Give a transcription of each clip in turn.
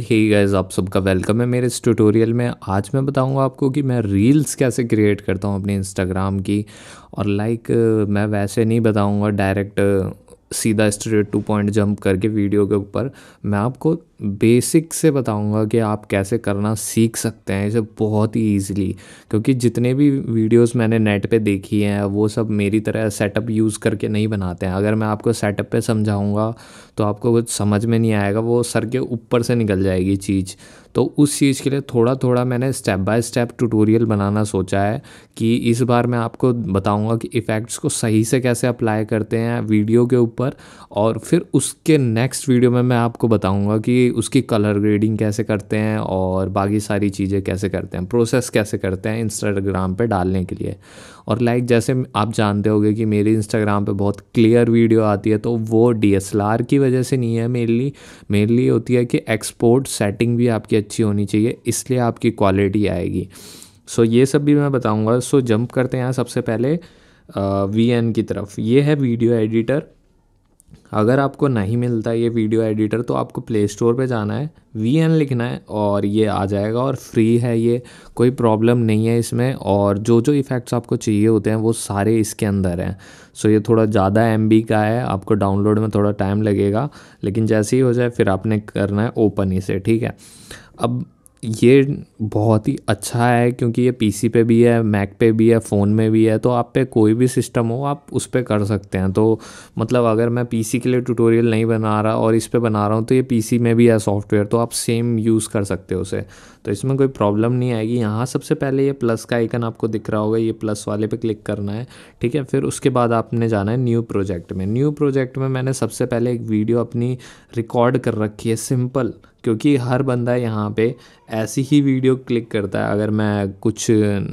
right ही guys आप सबका welcome है मेरे इस ट्यूटोरियल में आज मैं बताऊंगा आपको कि मैं रील्स कैसे क्रिएट करता हूँ अपने इंस्टाग्राम की और लाइक like, मैं वैसे नहीं बताऊंगा डायरेक्ट सीधा स्ट्रेट टू पॉइंट जंप करके वीडियो के ऊपर मैं आपको बेसिक से बताऊंगा कि आप कैसे करना सीख सकते हैं इसे बहुत ही ईजिली क्योंकि जितने भी वीडियोस मैंने नेट पे देखी हैं वो सब मेरी तरह सेटअप यूज़ करके नहीं बनाते हैं अगर मैं आपको सेटअप पे समझाऊंगा तो आपको कुछ समझ में नहीं आएगा वो सर के ऊपर से निकल जाएगी चीज़ तो उस चीज़ के लिए थोड़ा थोड़ा मैंने स्टेप बाय स्टेप ट्यूटोरियल बनाना सोचा है कि इस बार मैं आपको बताऊंगा कि इफ़ेक्ट्स को सही से कैसे अप्लाई करते हैं वीडियो के ऊपर और फिर उसके नेक्स्ट वीडियो में मैं आपको बताऊंगा कि उसकी कलर ग्रेडिंग कैसे करते हैं और बाकी सारी चीज़ें कैसे करते हैं प्रोसेस कैसे करते हैं इंस्टाग्राम पर डालने के लिए और लाइक जैसे आप जानते हो कि मेरी इंस्टाग्राम पर बहुत क्लियर वीडियो आती है तो वो डी की वजह से नहीं है मेनली मेनली होती है कि एक्सपोर्ट सेटिंग भी आपकी अच्छी होनी चाहिए इसलिए आपकी क्वालिटी आएगी सो ये सब भी मैं बताऊँगा सो जंप करते हैं सबसे पहले वी एन की तरफ ये है वीडियो एडिटर अगर आपको नहीं मिलता ये वीडियो एडिटर तो आपको प्ले स्टोर पर जाना है वी एन लिखना है और ये आ जाएगा और फ्री है ये कोई प्रॉब्लम नहीं है इसमें और जो जो इफ़ेक्ट्स आपको चाहिए होते हैं वो सारे इसके अंदर हैं सो ये थोड़ा ज़्यादा एम का है आपको डाउनलोड में थोड़ा टाइम लगेगा लेकिन जैसे ही हो जाए फिर आपने करना है ओपन इसे ठीक है अब ये बहुत ही अच्छा है क्योंकि ये पीसी पे भी है मैक पे भी है फ़ोन में भी है तो आप पे कोई भी सिस्टम हो आप उस पर कर सकते हैं तो मतलब अगर मैं पीसी के लिए ट्यूटोरियल नहीं बना रहा और इस पर बना रहा हूँ तो ये पीसी में भी है सॉफ्टवेयर तो आप सेम यूज़ कर सकते हो उसे तो इसमें कोई प्रॉब्लम नहीं आएगी यहाँ सबसे पहले ये प्लस का आइकन आपको दिख रहा होगा ये प्लस वाले पे क्लिक करना है ठीक है फिर उसके बाद आपने जाना है न्यू प्रोजेक्ट में न्यू प्रोजेक्ट में मैंने सबसे पहले एक वीडियो अपनी रिकॉर्ड कर रखी है सिंपल क्योंकि हर बंदा यहाँ पे ऐसी ही वीडियो वीडियो क्लिक करता है अगर मैं कुछ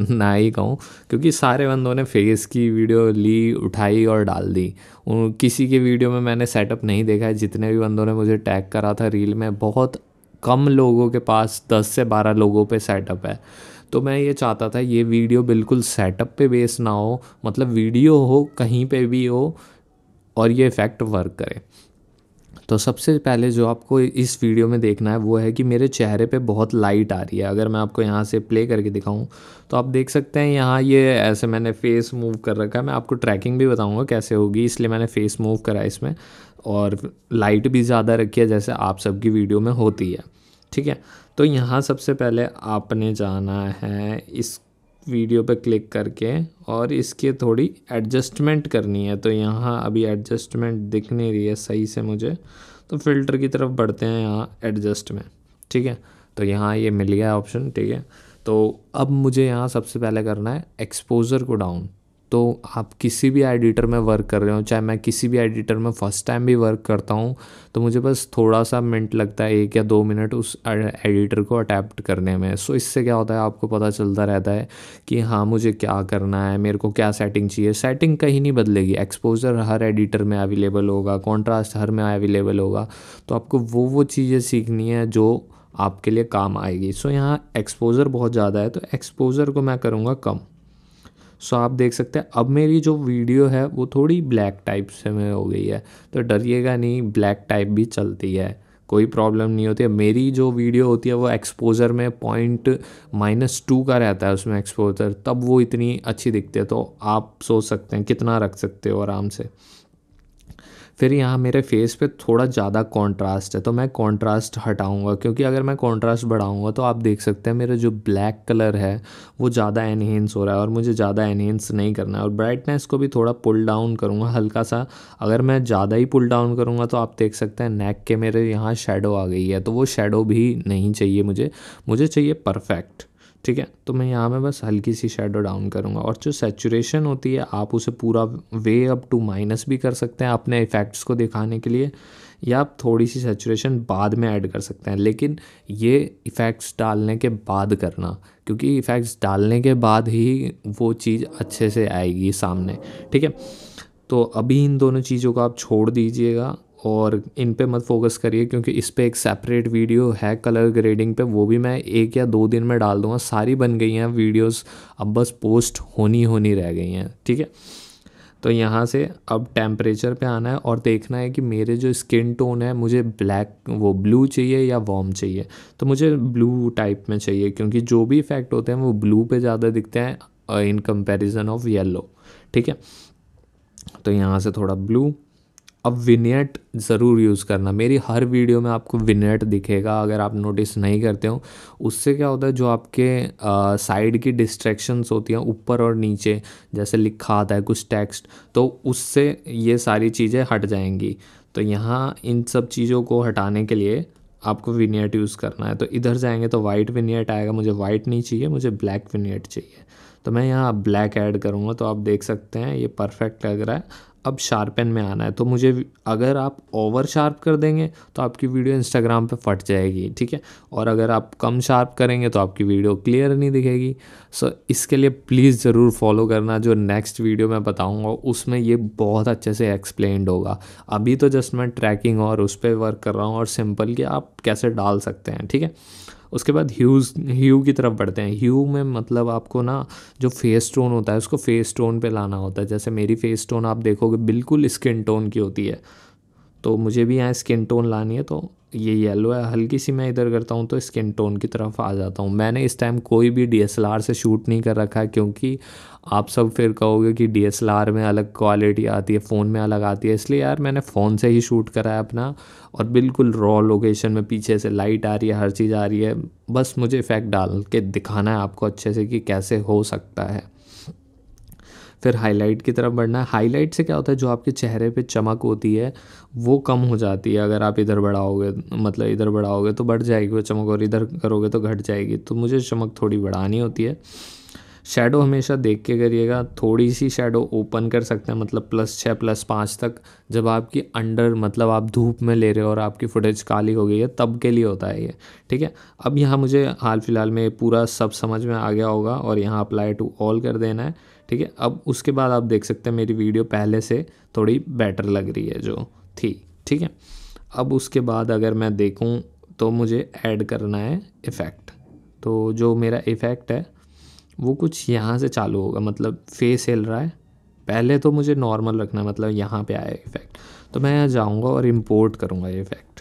ना ही कहूँ क्योंकि सारे बंदों ने फेस की वीडियो ली उठाई और डाल दी उन किसी के वीडियो में मैंने सेटअप नहीं देखा है जितने भी बंदों ने मुझे टैग करा था रील में बहुत कम लोगों के पास दस से बारह लोगों पर सेटअप है तो मैं ये चाहता था ये वीडियो बिल्कुल सेटअप पे बेस ना हो मतलब वीडियो हो कहीं पे भी हो और ये इफ़ेक्ट वर्क करे तो सबसे पहले जो आपको इस वीडियो में देखना है वो है कि मेरे चेहरे पे बहुत लाइट आ रही है अगर मैं आपको यहाँ से प्ले करके दिखाऊँ तो आप देख सकते हैं यहाँ ये ऐसे मैंने फेस मूव कर रखा है मैं आपको ट्रैकिंग भी बताऊँगा कैसे होगी इसलिए मैंने फेस मूव करा इसमें और लाइट भी ज़्यादा रखी है जैसे आप सबकी वीडियो में होती है ठीक है तो यहाँ सबसे पहले आपने जाना है इस वीडियो पर क्लिक करके और इसके थोड़ी एडजस्टमेंट करनी है तो यहाँ अभी एडजस्टमेंट दिख नहीं रही है सही से मुझे तो फ़िल्टर की तरफ बढ़ते हैं यहाँ एडजस्ट में ठीक है तो यहाँ ये मिल गया ऑप्शन ठीक है तो अब मुझे यहाँ सबसे पहले करना है एक्सपोज़र को डाउन तो आप किसी भी एडिटर में वर्क कर रहे हो चाहे मैं किसी भी एडिटर में फ़र्स्ट टाइम भी वर्क करता हूँ तो मुझे बस थोड़ा सा मिनट लगता है एक या दो मिनट उस एडिटर को अटैप्ट करने में सो इससे क्या होता है आपको पता चलता रहता है कि हाँ मुझे क्या करना है मेरे को क्या सेटिंग चाहिए सेटिंग कहीं नहीं बदलेगी एक्सपोजर हर एडिटर में अवेलेबल होगा कॉन्ट्रास्ट हर में अवेलेबल होगा तो आपको वो वो चीज़ें सीखनी है जो आपके लिए काम आएगी सो यहाँ एक्सपोज़र बहुत ज़्यादा है तो एक्सपोज़र को मैं करूँगा कम सो आप देख सकते हैं अब मेरी जो वीडियो है वो थोड़ी ब्लैक टाइप से में हो गई है तो डरिएगा नहीं ब्लैक टाइप भी चलती है कोई प्रॉब्लम नहीं होती है मेरी जो वीडियो होती है वो एक्सपोजर में पॉइंट माइनस टू का रहता है उसमें एक्सपोजर तब वो इतनी अच्छी दिखती है तो आप सोच सकते हैं कितना रख सकते हो आराम से फिर यहाँ मेरे फेस पे थोड़ा ज़्यादा कंट्रास्ट है तो मैं कंट्रास्ट हटाऊँगा क्योंकि अगर मैं कंट्रास्ट बढ़ाऊँगा तो आप देख सकते हैं मेरा जो ब्लैक कलर है वो ज़्यादा एनहेंस हो रहा है और मुझे ज़्यादा एनहेंस नहीं करना है और ब्राइटनेस को भी थोड़ा पुल डाउन करूँगा हल्का सा अगर मैं ज़्यादा ही पुल डाउन करूँगा तो आप देख सकते हैं नेक के मेरे यहाँ शेडो आ गई है तो वो शेडो भी नहीं चाहिए मुझे मुझे चाहिए परफेक्ट ठीक है तो मैं यहाँ में बस हल्की सी शेडो डाउन करूँगा और जो सेचुरेशन होती है आप उसे पूरा वे अप टू माइनस भी कर सकते हैं अपने इफ़ेक्ट्स को दिखाने के लिए या आप थोड़ी सी सेचुरेशन बाद में ऐड कर सकते हैं लेकिन ये इफ़ेक्ट्स डालने के बाद करना क्योंकि इफ़ेक्ट्स डालने के बाद ही वो चीज़ अच्छे से आएगी सामने ठीक है तो अभी इन दोनों चीज़ों को आप छोड़ दीजिएगा और इन पे मत फोकस करिए क्योंकि इस पर एक सेपरेट वीडियो है कलर ग्रेडिंग पे वो भी मैं एक या दो दिन में डाल दूँगा सारी बन गई हैं वीडियोस अब बस पोस्ट होनी होनी रह गई हैं ठीक है तो यहाँ से अब टेम्परेचर पे आना है और देखना है कि मेरे जो स्किन टोन है मुझे ब्लैक वो ब्लू चाहिए या वॉम चाहिए तो मुझे ब्लू टाइप में चाहिए क्योंकि जो भी इफ़ेक्ट होते हैं वो ब्लू पे ज़्यादा दिखते हैं इन कंपैरिजन ऑफ येलो ठीक है तो यहाँ से थोड़ा ब्लू अब विनेट ज़रूर यूज़ करना मेरी हर वीडियो में आपको विनेट दिखेगा अगर आप नोटिस नहीं करते हो उससे क्या होता है जो आपके साइड की डिस्ट्रैक्शंस होती हैं ऊपर और नीचे जैसे लिखा आता है कुछ टेक्स्ट तो उससे ये सारी चीज़ें हट जाएंगी तो यहाँ इन सब चीज़ों को हटाने के लिए आपको विनेट यूज़ करना है तो इधर जाएंगे तो वाइट विनेट आएगा मुझे वाइट नहीं चाहिए मुझे ब्लैक विनेट चाहिए तो मैं यहाँ ब्लैक ऐड करूँगा तो आप देख सकते हैं ये परफेक्ट लग रहा है अब शार्पन में आना है तो मुझे अगर आप ओवर शार्प कर देंगे तो आपकी वीडियो इंस्टाग्राम पे फट जाएगी ठीक है और अगर आप कम शार्प करेंगे तो आपकी वीडियो क्लियर नहीं दिखेगी सो इसके लिए प्लीज़ ज़रूर फॉलो करना जो नेक्स्ट वीडियो मैं बताऊँगा उसमें ये बहुत अच्छे से एक्सप्लेंड होगा अभी तो जस्ट मैं ट्रैकिंग और उस पर वर्क कर रहा हूँ और सिंपल कि आप कैसे डाल सकते हैं ठीक है उसके बाद ह्यूज ह्यू की तरफ बढ़ते हैं ह्यू में मतलब आपको ना जो फेस टोन होता है उसको फेस टोन पे लाना होता है जैसे मेरी फेस टोन आप देखोगे बिल्कुल स्किन टोन की होती है तो मुझे भी यहाँ स्किन टोन लानी है तो ये येलो है हल्की सी मैं इधर करता हूँ तो स्किन टोन की तरफ आ जाता हूँ मैंने इस टाइम कोई भी डीएसएलआर से शूट नहीं कर रखा है क्योंकि आप सब फिर कहोगे कि डीएसएलआर में अलग क्वालिटी आती है फ़ोन में अलग आती है इसलिए यार मैंने फ़ोन से ही शूट करा है अपना और बिल्कुल रॉ लोकेशन में पीछे से लाइट आ रही है हर चीज़ आ रही है बस मुझे इफ़ेक्ट डाल के दिखाना है आपको अच्छे से कि कैसे हो सकता है फिर हाईलाइट की तरफ बढ़ना है हाईलाइट से क्या होता है जो आपके चेहरे पे चमक होती है वो कम हो जाती है अगर आप इधर बढ़ाओगे मतलब इधर बढ़ाओगे तो बढ़ जाएगी वो चमक और इधर करोगे तो घट जाएगी तो मुझे चमक थोड़ी बढ़ानी होती है शेडो हमेशा देख के करिएगा थोड़ी सी शेडो ओपन कर सकते हैं मतलब प्लस छः प्लस पाँच तक जब आपकी अंडर मतलब आप धूप में ले रहे हो और आपकी फुटेज काली हो गई है तब के लिए होता है ये ठीक है अब यहाँ मुझे हाल फिलहाल में पूरा सब समझ में आ गया होगा और यहाँ अप्लाई टू ऑल कर देना है ठीक है अब उसके बाद आप देख सकते हैं मेरी वीडियो पहले से थोड़ी बेटर लग रही है जो थी ठीक है अब उसके बाद अगर मैं देखूँ तो मुझे ऐड करना है इफ़ेक्ट तो जो मेरा इफ़ेक्ट है वो कुछ यहाँ से चालू होगा मतलब फेस हिल रहा है पहले तो मुझे नॉर्मल रखना है मतलब यहाँ पे आया इफ़ेक्ट तो मैं यहाँ जाऊँगा और इम्पोर्ट करूँगा ये इफ़ेक्ट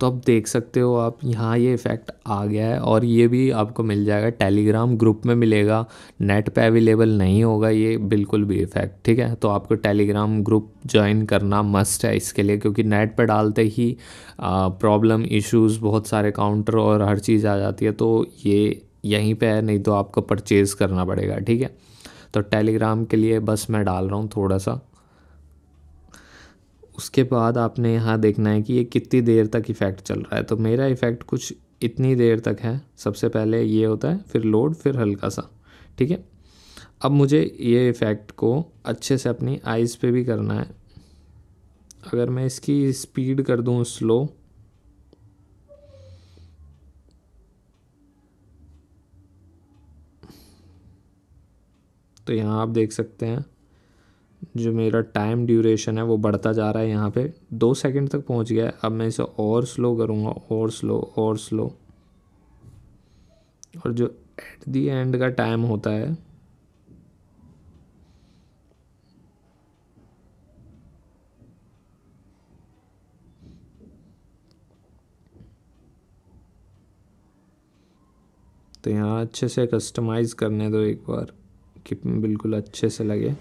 तो अब देख सकते हो आप यहाँ ये इफ़ेक्ट आ गया है और ये भी आपको मिल जाएगा टेलीग्राम ग्रुप में मिलेगा नेट पे अवेलेबल नहीं होगा ये बिल्कुल भी इफ़ेक्ट ठीक है तो आपको टेलीग्राम ग्रुप ज्वाइन करना मस्ट है इसके लिए क्योंकि नेट पे डालते ही प्रॉब्लम इश्यूज बहुत सारे काउंटर और हर चीज़ आ जाती है तो ये यहीं पर है नहीं तो आपको परचेज़ करना पड़ेगा ठीक है तो टेलीग्राम के लिए बस मैं डाल रहा हूँ थोड़ा सा उसके बाद आपने यहाँ देखना है कि ये कितनी देर तक इफ़ेक्ट चल रहा है तो मेरा इफ़ेक्ट कुछ इतनी देर तक है सबसे पहले ये होता है फिर लोड फिर हल्का सा ठीक है अब मुझे ये इफ़ेक्ट को अच्छे से अपनी आइज़ पे भी करना है अगर मैं इसकी स्पीड कर दूँ स्लो तो यहाँ आप देख सकते हैं जो मेरा टाइम ड्यूरेशन है वो बढ़ता जा रहा है यहाँ पे दो सेकंड तक पहुँच गया है अब मैं इसे और स्लो करूँगा और स्लो और स्लो और जो एट दी एंड का टाइम होता है तो यहाँ अच्छे से कस्टमाइज़ करने दो एक बार कि बिल्कुल अच्छे से लगे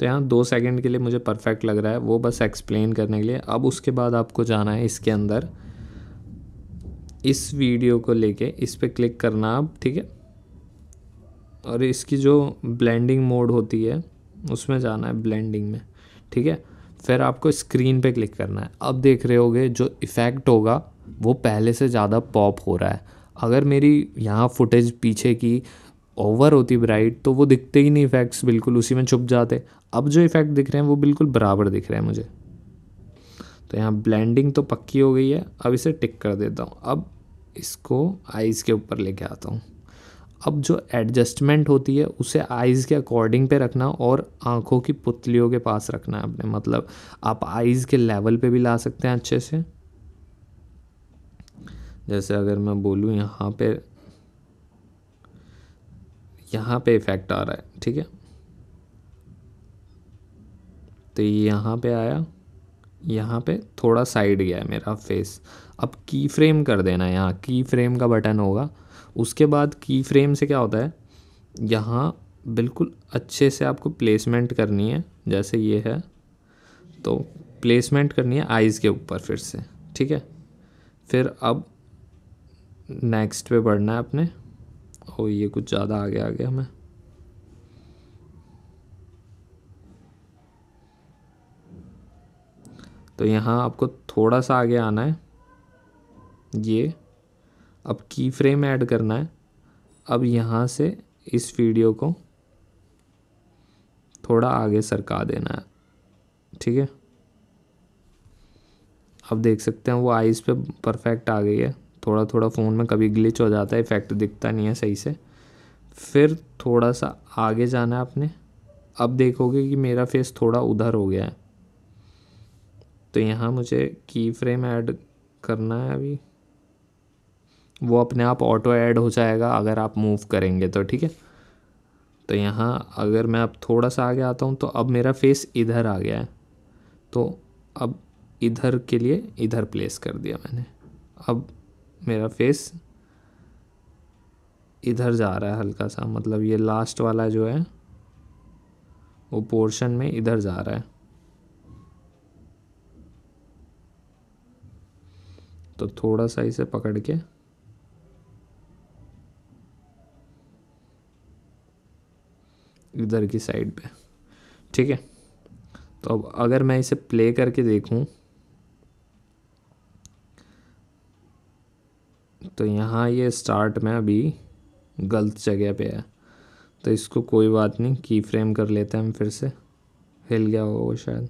तो यहाँ दो सेकंड के लिए मुझे परफेक्ट लग रहा है वो बस एक्सप्लेन करने के लिए अब उसके बाद आपको जाना है इसके अंदर इस वीडियो को लेके इस पर क्लिक करना आप ठीक है और इसकी जो ब्लेंडिंग मोड होती है उसमें जाना है ब्लेंडिंग में ठीक है फिर आपको स्क्रीन पे क्लिक करना है अब देख रहे होगे जो इफ़ेक्ट होगा वो पहले से ज़्यादा पॉप हो रहा है अगर मेरी यहाँ फुटेज पीछे की ओवर होती ब्राइट तो वो दिखते ही नहीं इफ़ेक्ट्स बिल्कुल उसी में छुप जाते अब जो इफ़ेक्ट दिख रहे हैं वो बिल्कुल बराबर दिख रहे हैं मुझे तो यहाँ ब्लेंडिंग तो पक्की हो गई है अब इसे टिक कर देता हूँ अब इसको आइज़ के ऊपर लेके आता हूँ अब जो एडजस्टमेंट होती है उसे आइज़ के अकॉर्डिंग पे रखना और आँखों की पुतलियों के पास रखना है अपने मतलब आप आइज़ के लेवल पे भी ला सकते हैं अच्छे से जैसे अगर मैं बोलूँ यहाँ पे यहाँ पे इफ़ेक्ट आ रहा है ठीक है तो ये यहाँ पे आया यहाँ पे थोड़ा साइड गया है मेरा फेस अब की फ्रेम कर देना यहाँ की फ्रेम का बटन होगा उसके बाद की फ्रेम से क्या होता है यहाँ बिल्कुल अच्छे से आपको प्लेसमेंट करनी है जैसे ये है तो प्लेसमेंट करनी है आइज़ के ऊपर फिर से ठीक है फिर अब नेक्स्ट पे बढ़ना है अपने ओ ये कुछ ज़्यादा आगे आ गया हमें तो यहाँ आपको थोड़ा सा आगे आना है ये अब की फ्रेम ऐड करना है अब यहाँ से इस वीडियो को थोड़ा आगे सरका देना है ठीक है अब देख सकते हैं वो आइज़ पे परफेक्ट आ गई है थोड़ा थोड़ा फ़ोन में कभी ग्लिच हो जाता है इफ़ेक्ट दिखता नहीं है सही से फिर थोड़ा सा आगे जाना है आपने अब देखोगे कि मेरा फेस थोड़ा उधर हो गया है तो यहाँ मुझे की फ्रेम ऐड करना है अभी वो अपने आप ऑटो ऐड हो जाएगा अगर आप मूव करेंगे तो ठीक है तो यहाँ अगर मैं अब थोड़ा सा आगे आता हूँ तो अब मेरा फेस इधर आ गया है तो अब इधर के लिए इधर प्लेस कर दिया मैंने अब मेरा फेस इधर जा रहा है हल्का सा मतलब ये लास्ट वाला जो है वो पोर्शन में इधर जा रहा है तो थोड़ा सा इसे पकड़ के इधर की साइड पे ठीक है तो अब अगर मैं इसे प्ले करके देखूं तो यहाँ ये स्टार्ट में अभी गलत जगह पे है तो इसको कोई बात नहीं की फ्रेम कर लेते हैं हम फिर से हिल गया होगा वो शायद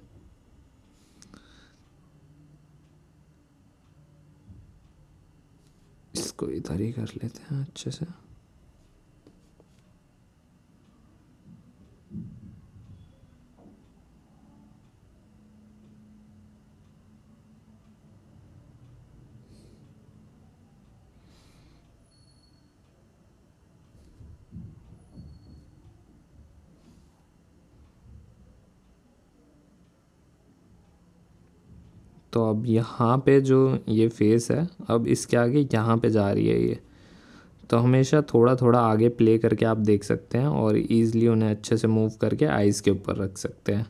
इसको इधर ही कर लेते हैं अच्छे से तो अब यहाँ पे जो ये फेस है अब इसके आगे यहाँ पे जा रही है ये तो हमेशा थोड़ा थोड़ा आगे प्ले करके आप देख सकते हैं और ईज़िली उन्हें अच्छे से मूव करके आइज़ के ऊपर रख सकते हैं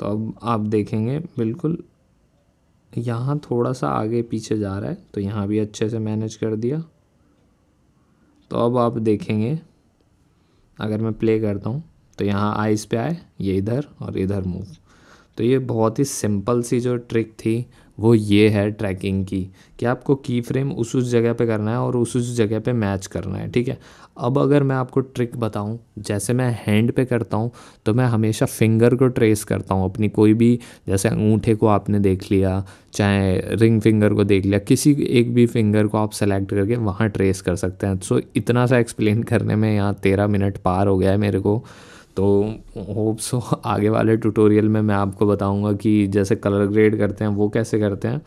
तो अब आप देखेंगे बिल्कुल यहाँ थोड़ा सा आगे पीछे जा रहा है तो यहाँ भी अच्छे से मैनेज कर दिया तो अब आप देखेंगे अगर मैं प्ले करता हूँ तो यहाँ आइस पे आए ये इधर और इधर मूव तो ये बहुत ही सिंपल सी जो ट्रिक थी वो ये है ट्रैकिंग की कि आपको की फ्रेम उस उस जगह पे करना है और उस उस जगह पे मैच करना है ठीक है अब अगर मैं आपको ट्रिक बताऊं जैसे मैं हैंड पे करता हूं तो मैं हमेशा फिंगर को ट्रेस करता हूं अपनी कोई भी जैसे अंगूठे को आपने देख लिया चाहे रिंग फिंगर को देख लिया किसी एक भी फिंगर को आप सेलेक्ट करके वहाँ ट्रेस कर सकते हैं सो तो इतना सा एक्सप्लेन करने में यहाँ तेरह मिनट पार हो गया है मेरे को तो होप सो आगे वाले ट्यूटोरियल में मैं आपको बताऊंगा कि जैसे कलर ग्रेड करते हैं वो कैसे करते हैं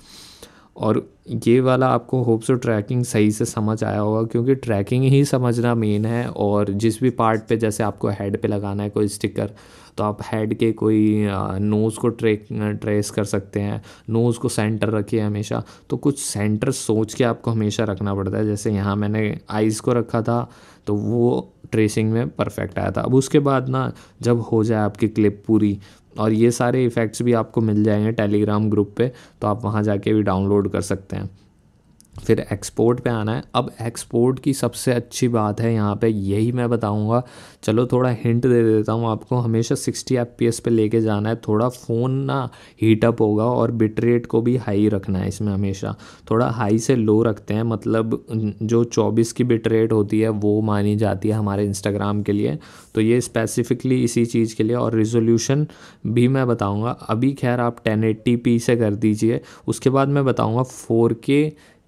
और ये वाला आपको होप सो ट्रैकिंग सही से समझ आया होगा क्योंकि ट्रैकिंग ही समझना मेन है और जिस भी पार्ट पे जैसे आपको हेड पे लगाना है कोई स्टिकर तो आप हेड के कोई नोज़ को ट्रेक ट्रेस कर सकते हैं नोज़ को सेंटर रखिए हमेशा तो कुछ सेंटर सोच के आपको हमेशा रखना पड़ता है जैसे यहाँ मैंने आइज़ को रखा था तो वो ट्रेसिंग में परफेक्ट आया था अब उसके बाद ना जब हो जाए आपकी क्लिप पूरी और ये सारे इफ़ेक्ट्स भी आपको मिल जाएंगे टेलीग्राम ग्रुप पे तो आप वहाँ जाके भी डाउनलोड कर सकते हैं फिर एक्सपोर्ट पे आना है अब एक्सपोर्ट की सबसे अच्छी बात है यहाँ पे यही मैं बताऊँगा चलो थोड़ा हिंट दे देता हूँ आपको हमेशा 60 एफ पे लेके जाना है थोड़ा फ़ोन ना हीटअप होगा और बिट रेट को भी हाई रखना है इसमें हमेशा थोड़ा हाई से लो रखते हैं मतलब जो 24 की बिट रेट होती है वो मानी जाती है हमारे इंस्टाग्राम के लिए तो ये स्पेसिफिकली इसी चीज़ के लिए और रिजोल्यूशन भी मैं बताऊँगा अभी खैर आप टेन से कर दीजिए उसके बाद मैं बताऊँगा फोर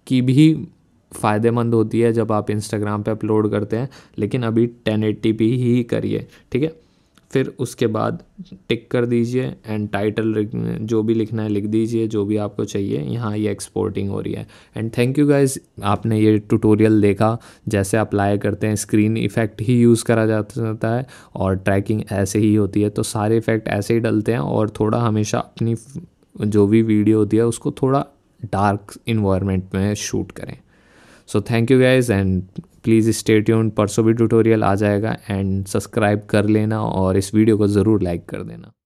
की भी फ़ायदेमंद होती है जब आप इंस्टाग्राम पे अपलोड करते हैं लेकिन अभी टेन पी ही करिए ठीक है फिर उसके बाद टिक कर दीजिए एंड टाइटल जो भी लिखना है लिख दीजिए जो भी आपको चाहिए यहाँ ये एक्सपोर्टिंग हो रही है एंड थैंक यू गाइज आपने ये ट्यूटोरियल देखा जैसे अप्लाई करते हैं स्क्रीन इफ़ेक्ट ही यूज़ करा जाता है और ट्रैकिंग ऐसे ही होती है तो सारे इफ़ेक्ट ऐसे ही डलते हैं और थोड़ा हमेशा अपनी जो भी वीडियो होती है उसको थोड़ा डार्क इन्वायरमेंट में शूट करें so thank you guys and please stay tuned परसों भी ट्यूटोरियल आ जाएगा एंड सब्सक्राइब कर लेना और इस वीडियो को ज़रूर लाइक कर देना